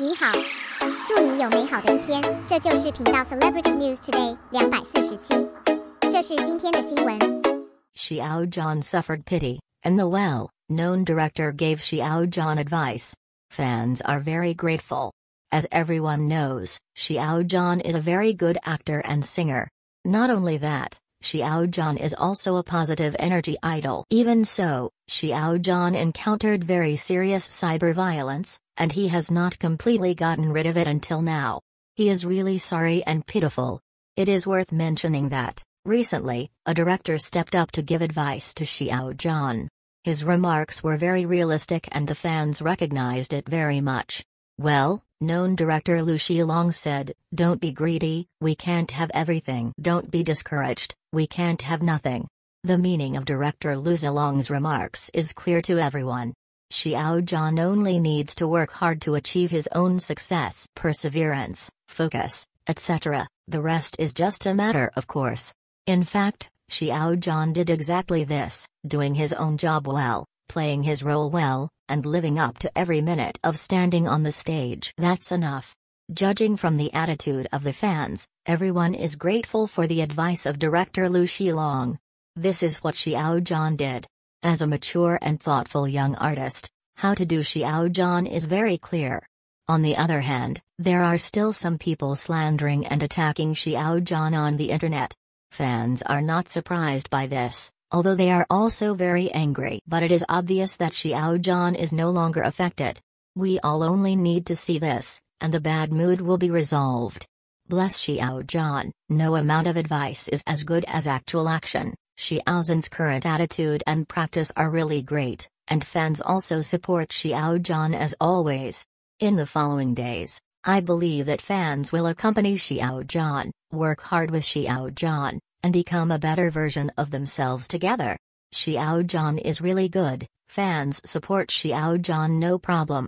你好，祝你有美好的一天。这就是频道 Celebrity News Today 两百四十七，这是今天的新闻。Xiao John suffered pity, and the well-known director gave Xiao John advice. Fans are very grateful. As everyone knows, Xiao John is a very good actor and singer. Not only that, Xiao John is also a positive energy idol. Even so, Xiao John encountered very serious cyber violence, and he has not completely gotten rid of it until now. He is really sorry and pitiful. It is worth mentioning that, recently, a director stepped up to give advice to Xiao John. His remarks were very realistic and the fans recognized it very much. Well, known director Lu Long said, Don't be greedy, we can't have everything. Don't be discouraged, we can't have nothing. The meaning of director Lu Long's remarks is clear to everyone. Xiao Zhan only needs to work hard to achieve his own success, perseverance, focus, etc., the rest is just a matter of course. In fact, Xiao Zhan did exactly this, doing his own job well, playing his role well, and living up to every minute of standing on the stage. That's enough. Judging from the attitude of the fans, everyone is grateful for the advice of director Lu Xilong. This is what Xiao Zhan did. As a mature and thoughtful young artist, how to do Xiao John is very clear. On the other hand, there are still some people slandering and attacking Xiao John on the internet. Fans are not surprised by this, although they are also very angry. But it is obvious that Xiao John is no longer affected. We all only need to see this, and the bad mood will be resolved. Bless Xiao John, no amount of advice is as good as actual action, Xiaozin's current attitude and practice are really great, and fans also support Xiao John as always. In the following days, I believe that fans will accompany Xiao John, work hard with Xiao John, and become a better version of themselves together. Xiao John is really good, fans support Xiao John no problem.